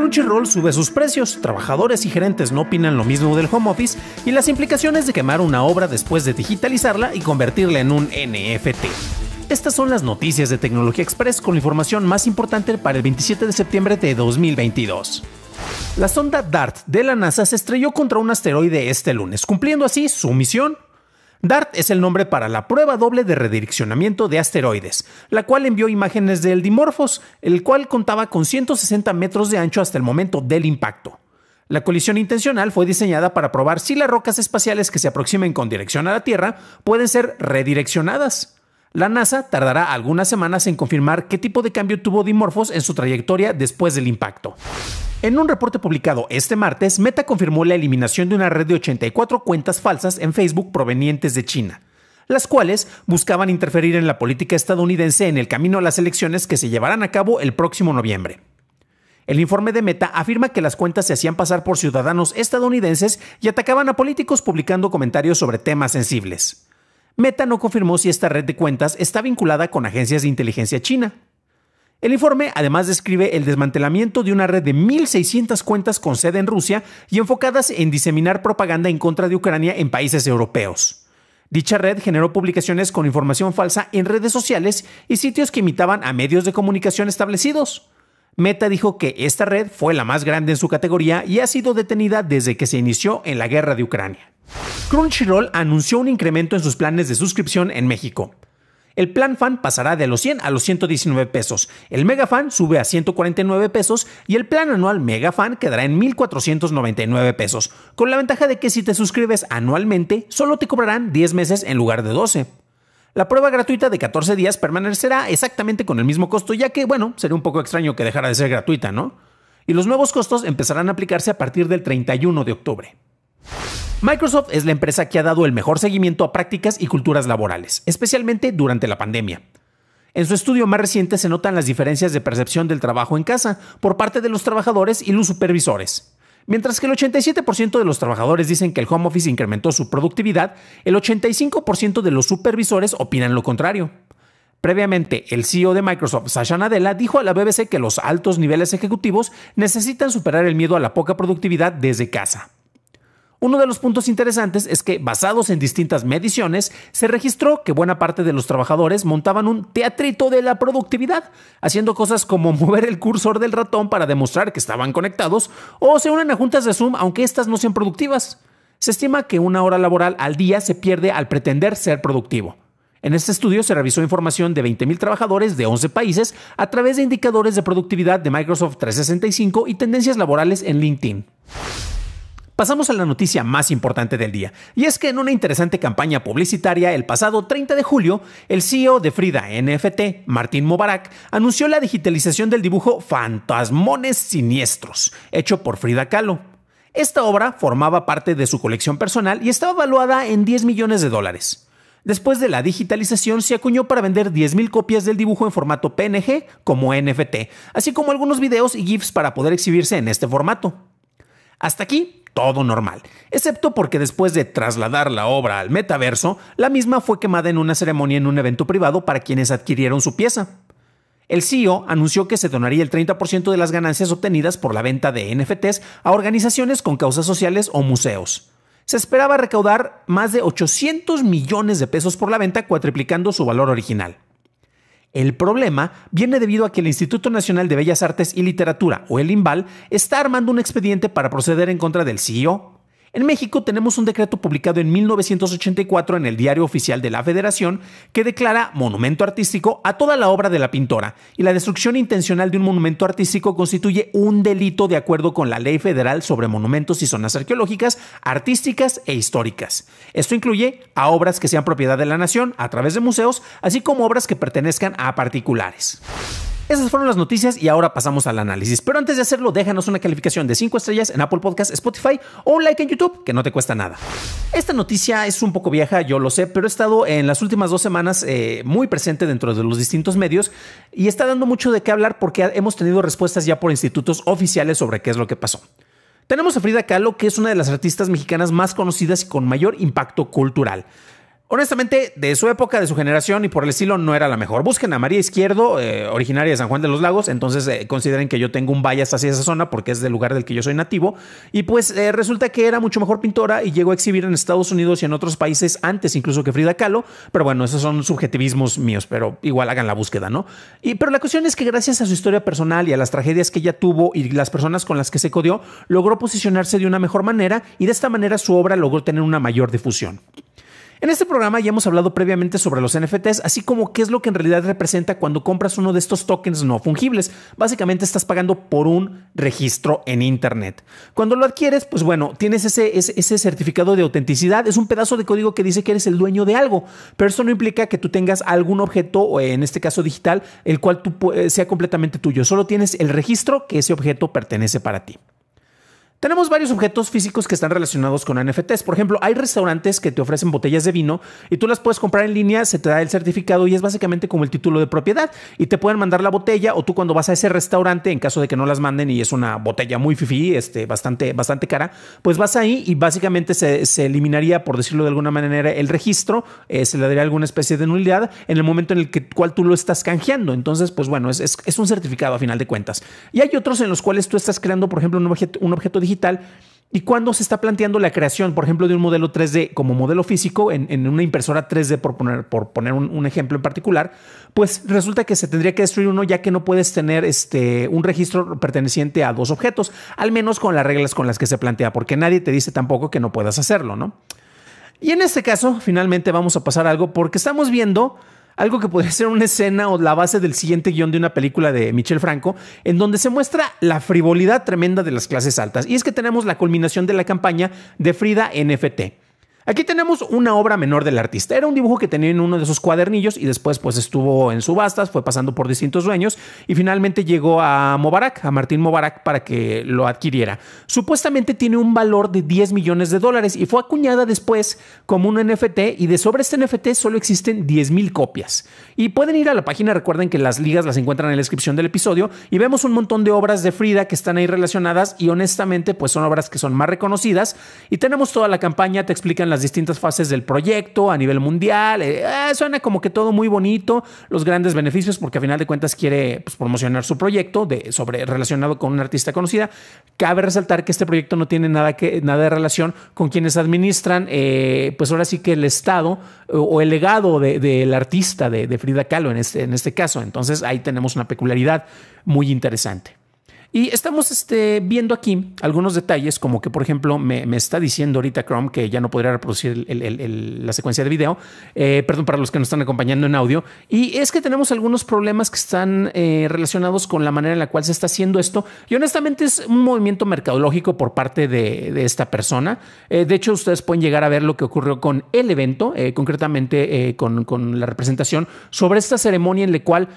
Crunchyroll sube sus precios, trabajadores y gerentes no opinan lo mismo del home office y las implicaciones de quemar una obra después de digitalizarla y convertirla en un NFT. Estas son las noticias de Tecnología Express con la información más importante para el 27 de septiembre de 2022. La sonda DART de la NASA se estrelló contra un asteroide este lunes, cumpliendo así su misión DART es el nombre para la prueba doble de redireccionamiento de asteroides, la cual envió imágenes del Dimorphos, el cual contaba con 160 metros de ancho hasta el momento del impacto. La colisión intencional fue diseñada para probar si las rocas espaciales que se aproximen con dirección a la Tierra pueden ser redireccionadas. La NASA tardará algunas semanas en confirmar qué tipo de cambio tuvo Dimorphos en su trayectoria después del impacto. En un reporte publicado este martes, Meta confirmó la eliminación de una red de 84 cuentas falsas en Facebook provenientes de China, las cuales buscaban interferir en la política estadounidense en el camino a las elecciones que se llevarán a cabo el próximo noviembre. El informe de Meta afirma que las cuentas se hacían pasar por ciudadanos estadounidenses y atacaban a políticos publicando comentarios sobre temas sensibles. Meta no confirmó si esta red de cuentas está vinculada con agencias de inteligencia china. El informe además describe el desmantelamiento de una red de 1.600 cuentas con sede en Rusia y enfocadas en diseminar propaganda en contra de Ucrania en países europeos. Dicha red generó publicaciones con información falsa en redes sociales y sitios que imitaban a medios de comunicación establecidos. Meta dijo que esta red fue la más grande en su categoría y ha sido detenida desde que se inició en la guerra de Ucrania. Crunchyroll anunció un incremento en sus planes de suscripción en México. El plan fan pasará de los 100 a los 119 pesos, el mega fan sube a 149 pesos y el plan anual mega fan quedará en 1499 pesos, con la ventaja de que si te suscribes anualmente solo te cobrarán 10 meses en lugar de 12. La prueba gratuita de 14 días permanecerá exactamente con el mismo costo, ya que, bueno, sería un poco extraño que dejara de ser gratuita, ¿no? Y los nuevos costos empezarán a aplicarse a partir del 31 de octubre. Microsoft es la empresa que ha dado el mejor seguimiento a prácticas y culturas laborales, especialmente durante la pandemia. En su estudio más reciente se notan las diferencias de percepción del trabajo en casa por parte de los trabajadores y los supervisores. Mientras que el 87% de los trabajadores dicen que el home office incrementó su productividad, el 85% de los supervisores opinan lo contrario. Previamente, el CEO de Microsoft, Sasha Nadella, dijo a la BBC que los altos niveles ejecutivos necesitan superar el miedo a la poca productividad desde casa. Uno de los puntos interesantes es que, basados en distintas mediciones, se registró que buena parte de los trabajadores montaban un teatrito de la productividad, haciendo cosas como mover el cursor del ratón para demostrar que estaban conectados o se unen a juntas de Zoom aunque éstas no sean productivas. Se estima que una hora laboral al día se pierde al pretender ser productivo. En este estudio se revisó información de 20.000 trabajadores de 11 países a través de indicadores de productividad de Microsoft 365 y tendencias laborales en LinkedIn. Pasamos a la noticia más importante del día, y es que en una interesante campaña publicitaria el pasado 30 de julio, el CEO de Frida NFT, Martín Mubarak, anunció la digitalización del dibujo Fantasmones Siniestros, hecho por Frida Kahlo. Esta obra formaba parte de su colección personal y estaba valuada en 10 millones de dólares. Después de la digitalización se acuñó para vender 10.000 copias del dibujo en formato PNG como NFT, así como algunos videos y GIFs para poder exhibirse en este formato. Hasta aquí todo normal, excepto porque después de trasladar la obra al metaverso, la misma fue quemada en una ceremonia en un evento privado para quienes adquirieron su pieza. El CEO anunció que se donaría el 30% de las ganancias obtenidas por la venta de NFTs a organizaciones con causas sociales o museos. Se esperaba recaudar más de 800 millones de pesos por la venta, cuatriplicando su valor original. El problema viene debido a que el Instituto Nacional de Bellas Artes y Literatura, o el IMBAL, está armando un expediente para proceder en contra del CEO, en México tenemos un decreto publicado en 1984 en el Diario Oficial de la Federación que declara monumento artístico a toda la obra de la pintora y la destrucción intencional de un monumento artístico constituye un delito de acuerdo con la Ley Federal sobre Monumentos y Zonas Arqueológicas, Artísticas e Históricas. Esto incluye a obras que sean propiedad de la nación a través de museos, así como obras que pertenezcan a particulares. Esas fueron las noticias y ahora pasamos al análisis. Pero antes de hacerlo, déjanos una calificación de 5 estrellas en Apple Podcast, Spotify o un like en YouTube, que no te cuesta nada. Esta noticia es un poco vieja, yo lo sé, pero he estado en las últimas dos semanas eh, muy presente dentro de los distintos medios y está dando mucho de qué hablar porque hemos tenido respuestas ya por institutos oficiales sobre qué es lo que pasó. Tenemos a Frida Kahlo, que es una de las artistas mexicanas más conocidas y con mayor impacto cultural. Honestamente, de su época, de su generación y por el estilo, no era la mejor. Busquen a María Izquierdo, eh, originaria de San Juan de los Lagos. Entonces, eh, consideren que yo tengo un bias hacia esa zona porque es del lugar del que yo soy nativo. Y pues eh, resulta que era mucho mejor pintora y llegó a exhibir en Estados Unidos y en otros países antes incluso que Frida Kahlo. Pero bueno, esos son subjetivismos míos, pero igual hagan la búsqueda, ¿no? Y, pero la cuestión es que gracias a su historia personal y a las tragedias que ella tuvo y las personas con las que se codió, logró posicionarse de una mejor manera y de esta manera su obra logró tener una mayor difusión. En este programa ya hemos hablado previamente sobre los NFTs, así como qué es lo que en realidad representa cuando compras uno de estos tokens no fungibles. Básicamente estás pagando por un registro en Internet. Cuando lo adquieres, pues bueno, tienes ese, ese, certificado de autenticidad, es un pedazo de código que dice que eres el dueño de algo, pero eso no implica que tú tengas algún objeto, en este caso digital, el cual eh, sea completamente tuyo. Solo tienes el registro que ese objeto pertenece para ti. Tenemos varios objetos físicos que están relacionados con NFTs. Por ejemplo, hay restaurantes que te ofrecen botellas de vino y tú las puedes comprar en línea, se te da el certificado y es básicamente como el título de propiedad. Y te pueden mandar la botella o tú cuando vas a ese restaurante, en caso de que no las manden y es una botella muy fifí, este, bastante, bastante cara, pues vas ahí y básicamente se, eliminaría, por decirlo de alguna manera, el registro, eh, se le daría alguna especie de nulidad en el momento en el que, cual tú lo estás canjeando. Entonces, pues bueno, es, un certificado a final de cuentas. Y hay otros en los cuales tú estás creando, por ejemplo, un objeto, un objeto digital y cuando se está planteando la creación, por ejemplo, de un modelo 3D como modelo físico en, una impresora 3D, por poner, un, ejemplo en particular, pues resulta que se tendría que destruir uno ya que no puedes tener este, un registro perteneciente a dos objetos, al menos con las reglas con las que se plantea, porque nadie te dice tampoco que no puedas hacerlo, ¿no? Y en este caso, finalmente vamos a pasar algo porque estamos viendo algo que podría ser una escena o la base del siguiente guión de una película de Michel Franco, en donde se muestra la frivolidad tremenda de las clases altas. Y es que tenemos la culminación de la campaña de Frida NFT Aquí tenemos una obra menor del artista. Era un dibujo que tenía en uno de esos cuadernillos y después pues estuvo en subastas, fue pasando por distintos dueños y finalmente llegó a Mobarak, a Martín Mobarak, para que lo adquiriera. Supuestamente tiene un valor de 10 millones de dólares y fue acuñada después como un NFT y de sobre este NFT solo existen 10 mil copias. Y pueden ir a la página, recuerden que las ligas las encuentran en la descripción del episodio y vemos un montón de obras de Frida que están ahí relacionadas y honestamente pues son obras que son más reconocidas y tenemos toda la campaña, te explican las distintas fases del proyecto a nivel mundial. Eh, eh, suena como que todo muy bonito, los grandes beneficios, porque a final de cuentas quiere pues, promocionar su proyecto de, sobre, relacionado con una artista conocida. Cabe resaltar que este proyecto no tiene nada, que, nada de relación con quienes administran, eh, pues ahora sí que el Estado o, el legado del artista de, de, Frida Kahlo en este, en este caso. Entonces ahí tenemos una peculiaridad muy interesante. Y estamos este, viendo aquí algunos detalles, como que por ejemplo me, está diciendo ahorita Chrome que ya no podría reproducir la secuencia de video, eh, perdón para los que nos están acompañando en audio, y es que tenemos algunos problemas que están eh, relacionados con la manera en la cual se está haciendo esto, y honestamente es un movimiento mercadológico por parte de, esta persona. Eh, de hecho, ustedes pueden llegar a ver lo que ocurrió con el evento, concretamente con, con la representación sobre esta ceremonia en la cual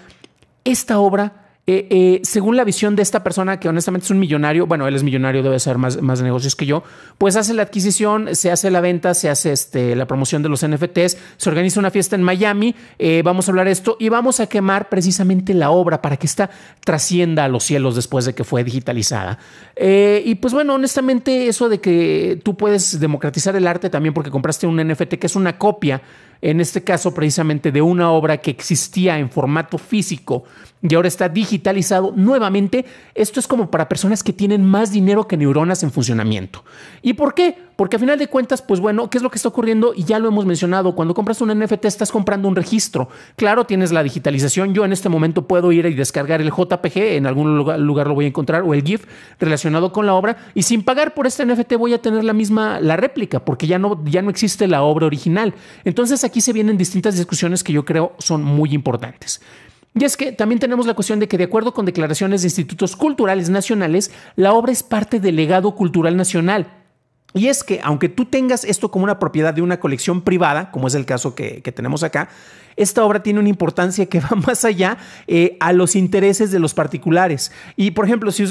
esta obra eh, eh, según la visión de esta persona, que honestamente es un millonario, bueno, él es millonario, debe hacer más, más negocios que yo, pues hace la adquisición, se hace la venta, se hace este, la promoción de los NFTs, se organiza una fiesta en Miami, eh, vamos a hablar de esto y vamos a quemar precisamente la obra para que esta trascienda a los cielos después de que fue digitalizada. y pues bueno, honestamente eso de que tú puedes democratizar el arte también porque compraste un NFT que es una copia en este caso precisamente de una obra que existía en formato físico y ahora está digitalizado nuevamente, esto es como para personas que tienen más dinero que neuronas en funcionamiento. ¿Y por qué? Porque a final de cuentas, pues bueno, ¿qué es lo que está ocurriendo? Y ya lo hemos mencionado, cuando compras un NFT estás comprando un registro. Claro, tienes la digitalización. Yo en este momento puedo ir y descargar el JPG, en algún lugar, lo voy a encontrar, o el GIF relacionado con la obra. Y sin pagar por este NFT voy a tener la misma, la réplica, porque ya no, ya no existe la obra original. Entonces aquí se vienen distintas discusiones que yo creo son muy importantes. Y es que también tenemos la cuestión de que, de acuerdo con declaraciones de institutos culturales nacionales, la obra es parte del legado cultural nacional y es que aunque tú tengas esto como una propiedad de una colección privada, como es el caso que, tenemos acá, esta obra tiene una importancia que va más allá eh, a los intereses de los particulares. Y por ejemplo, si,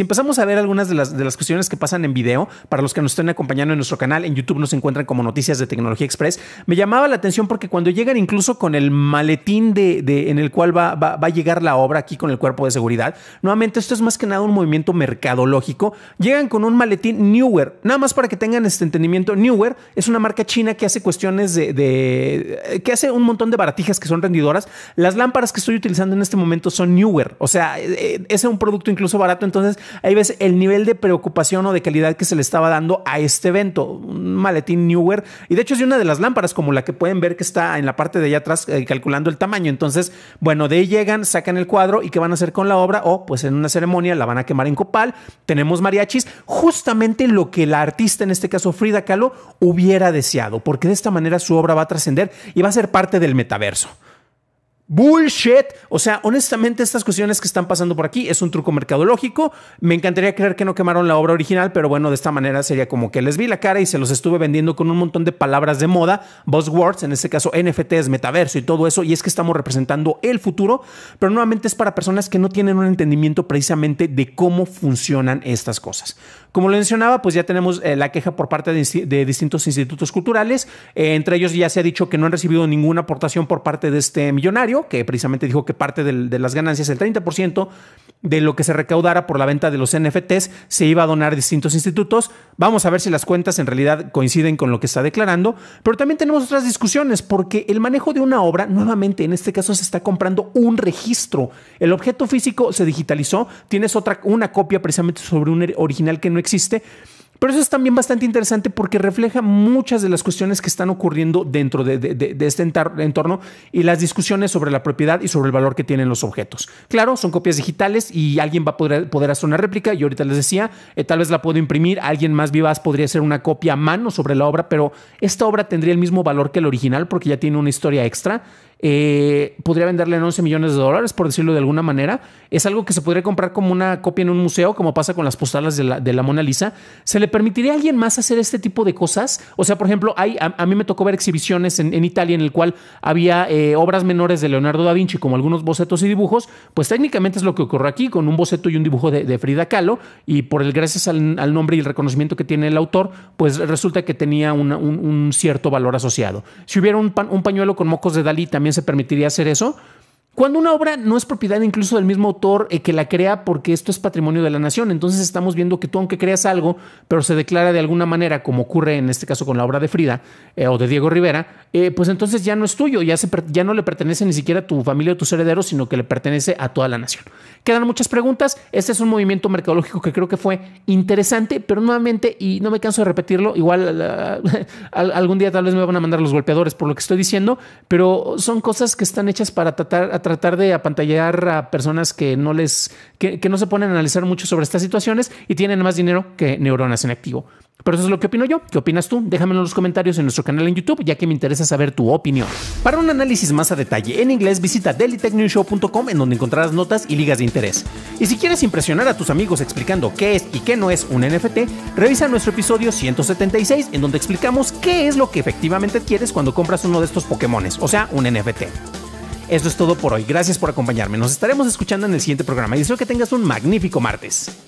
empezamos a ver algunas de las, de las, cuestiones que pasan en video, para los que nos estén acompañando en nuestro canal, en YouTube nos encuentran como Noticias de Tecnología Express, me llamaba la atención porque cuando llegan incluso con el maletín de, en el cual va, a llegar la obra aquí con el cuerpo de seguridad, nuevamente esto es más que nada un movimiento mercadológico, llegan con un maletín Newer, nada más para que tengan este entendimiento, Newer es una marca china que hace cuestiones de, que hace un montón de baratijas que son rendidoras. Las lámparas que estoy utilizando en este momento son Newer. O sea, eh, eh, es un producto incluso barato. Entonces ahí ves el nivel de preocupación o de calidad que se le estaba dando a este evento. Un maletín Newer. Y de hecho es una de las lámparas como la que pueden ver que está en la parte de allá atrás eh, calculando el tamaño. Entonces, bueno, de ahí llegan, sacan el cuadro y qué van a hacer con la obra. O pues en una ceremonia la van a quemar en copal. Tenemos mariachis. Justamente lo que la artista en este caso Frida Kahlo, hubiera deseado, porque de esta manera su obra va a trascender y va a ser parte del metaverso. Bullshit. O sea, honestamente, estas cuestiones que están pasando por aquí es un truco mercadológico. Me encantaría creer que no quemaron la obra original, pero bueno, de esta manera sería como que les vi la cara y se los estuve vendiendo con un montón de palabras de moda, buzzwords, en este caso NFTs, metaverso y todo eso. Y es que estamos representando el futuro, pero nuevamente es para personas que no tienen un entendimiento precisamente de cómo funcionan estas cosas. Como lo mencionaba, pues ya tenemos eh, la queja por parte de, distintos institutos culturales. Eh, entre ellos ya se ha dicho que no han recibido ninguna aportación por parte de este millonario que precisamente dijo que parte de las ganancias, el 30% de lo que se recaudara por la venta de los NFTs, se iba a donar a distintos institutos. Vamos a ver si las cuentas en realidad coinciden con lo que está declarando, pero también tenemos otras discusiones, porque el manejo de una obra, nuevamente, en este caso se está comprando un registro. El objeto físico se digitalizó, tienes otra, una copia precisamente sobre un original que no existe. Pero eso es también bastante interesante porque refleja muchas de las cuestiones que están ocurriendo dentro de, este entorno y las discusiones sobre la propiedad y sobre el valor que tienen los objetos. Claro, son copias digitales y alguien va a poder, hacer una réplica. Yo ahorita les decía, eh, tal vez la puedo imprimir, alguien más vivaz podría hacer una copia a mano sobre la obra, pero esta obra tendría el mismo valor que el original porque ya tiene una historia extra eh, podría venderle en 11 millones de dólares, por decirlo de alguna manera. Es algo que se podría comprar como una copia en un museo, como pasa con las postales de la, de Mona Lisa. ¿Se le permitiría a alguien más hacer este tipo de cosas? O sea, por ejemplo, hay, a, mí me tocó ver exhibiciones en, Italia en el cual había eh, obras menores de Leonardo da Vinci, como algunos bocetos y dibujos. Pues técnicamente es lo que ocurre aquí, con un boceto y un dibujo de, Frida Kahlo. Y por el gracias al, nombre y el reconocimiento que tiene el autor, pues resulta que tenía un, cierto valor asociado. Si hubiera un, un pañuelo con mocos de Dalí, también se permitiría hacer eso, cuando una obra no es propiedad incluso del mismo autor eh, que la crea porque esto es patrimonio de la nación, entonces estamos viendo que tú aunque creas algo, pero se declara de alguna manera, como ocurre en este caso con la obra de Frida eh, o de Diego Rivera, eh, pues entonces ya no es tuyo, ya, ya no le pertenece ni siquiera a tu familia o tus herederos, sino que le pertenece a toda la nación. Quedan muchas preguntas, este es un movimiento mercadológico que creo que fue interesante, pero nuevamente, y no me canso de repetirlo, igual algún día tal vez me van a mandar los golpeadores por lo que estoy diciendo, pero son cosas que están hechas para tratar tratar de apantallar a personas que no les, no se ponen a analizar mucho sobre estas situaciones y tienen más dinero que neuronas en activo. Pero eso es lo que opino yo. ¿Qué opinas tú? Déjamelo en los comentarios en nuestro canal en YouTube, ya que me interesa saber tu opinión. Para un análisis más a detalle en inglés, visita dailytechnewshow.com en donde encontrarás notas y ligas de interés. Y si quieres impresionar a tus amigos explicando qué es y qué no es un NFT, revisa nuestro episodio 176 en donde explicamos qué es lo que efectivamente quieres cuando compras uno de estos Pokémones, o sea, un NFT. Eso es todo por hoy. Gracias por acompañarme. Nos estaremos escuchando en el siguiente programa y espero que tengas un magnífico martes.